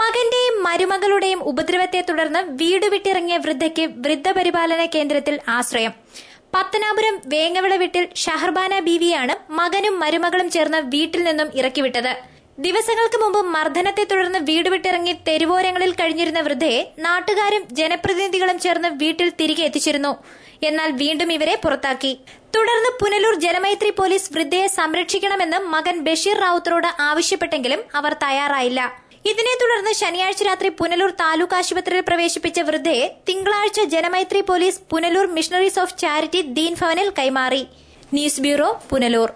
മകന്റെയും മരുമകളുടെയും ഉപദ്രവത്തെ തുടർന്ന് വീട് വിട്ടിറങ്ങിയ വൃദ്ധയ്ക്ക് വൃദ്ധപരിപാലന കേന്ദ്രത്തിൽ ആശ്രയം പത്തനാപുരം വേങ്ങവിള വീട്ടിൽ ഷഹർബാന ബീവിയാണ് മകനും മരുമകളും ചേർന്ന് വീട്ടിൽ നിന്നും ഇറക്കിവിട്ടത് ദിവസങ്ങൾക്ക് മുമ്പ് മർദ്ദനത്തെ തുടർന്ന് വീട് വിട്ടിറങ്ങി തെരുവോരങ്ങളിൽ കഴിഞ്ഞിരുന്ന വൃദ്ധയെ നാട്ടുകാരും ജനപ്രതിനിധികളും ചേർന്ന് വീട്ടിൽ തിരികെ എത്തിച്ചിരുന്നു എന്നാൽ വീണ്ടും ഇവരെ പുറത്താക്കി തുടർന്ന് പുനലൂർ ജലമൈത്രി പോലീസ് വൃദ്ധയെ സംരക്ഷിക്കണമെന്ന് മകൻ ബഷീർ റാവുത്തറോട് ആവശ്യപ്പെട്ടെങ്കിലും അവർ തയ്യാറായില്ല ഇതിനെ തുടർന്ന് ശനിയാഴ്ച രാത്രി പുനലൂർ താലൂക്ക് ആശുപത്രിയിൽ പ്രവേശിപ്പിച്ച വൃദ്ധയെ തിങ്കളാഴ്ച Janamaithri police Punalur missionaries of charity ദീൻ ഭവനിൽ കൈമാറി ന്യൂസ് ബ്യൂറോ പുനലൂർ